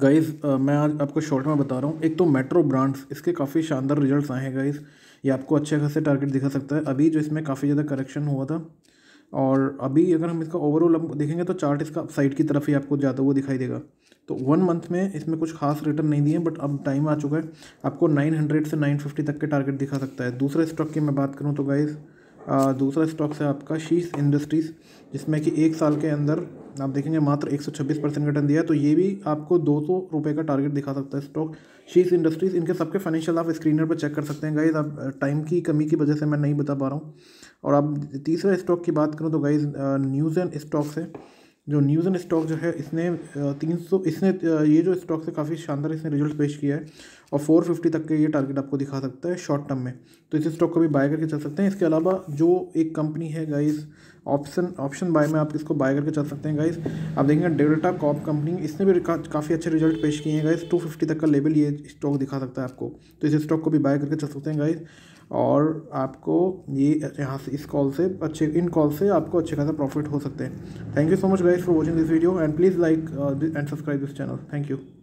guys uh, मैं आज आपको शॉर्ट में बता रहा हूँ एक तो मेट्रो ब्रांड्स इसके काफ़ी शानदार रिजल्ट्स आए हैं गाइज़ ये आपको अच्छे खासे टारगेट दिखा सकता है अभी जो इसमें काफ़ी ज़्यादा करेक्शन हुआ था और अभी अगर हम इसका ओवरऑल देखेंगे तो चार्ट इसका साइड की तरफ ही आपको ज़्यादा हुआ दिखाई देगा तो वन मंथ में इसमें कुछ खास रिटर्न नहीं दिए बट अब टाइम आ चुका है आपको नाइन से नाइन तक के टारगेट दिखा सकता है दूसरे स्टॉक की मैं बात करूँ तो गाइज़ दूसरा स्टॉक्स है आपका शीश इंडस्ट्रीज़ जिसमें कि एक साल के अंदर आप देखेंगे मात्र 126 परसेंट रिटर्न दिया है तो ये भी आपको दो सौ रुपये का टारगेट दिखा सकता है स्टॉक शीश इंडस्ट्रीज़ इनके सबके फाइनेंशियल आप स्क्रीनर पर चेक कर सकते हैं गाइज आप टाइम की कमी की वजह से मैं नहीं बता पा रहा हूँ और अब तीसरा स्टॉक की बात करूँ तो गाइज न्यूज़ एंड स्टॉक्स है जो न्यूज़ एंड स्टॉक जो है इसने तीन सौ इसने ये जो स्टॉक है काफ़ी शानदार इसने रिजल्ट पेश किया है और 450 तक के ये टारगेट आपको दिखा सकता है शॉर्ट टर्म में तो इस स्टॉक को भी बाय करके चल सकते हैं इसके अलावा जो एक कंपनी है गाइस ऑप्शन ऑप्शन बाय में आप इसको बाय करके चल सकते हैं गाइस आप देखेंगे डेटा कॉप कंपनी इसने भी काफ़ी अच्छे रिजल्ट पेश किए हैं गाइस 250 तक का लेवल ये स्टॉक दिखा सकता है आपको तो इस स्टॉक को भी बाय करके चल सकते हैं गाइज और आपको ये यहाँ से इस कॉल से अच्छे इन कॉल से आपको अच्छे खासा प्रॉफिट हो सकते हैं thank you so much guys for watching this video and please like and subscribe this channel thank you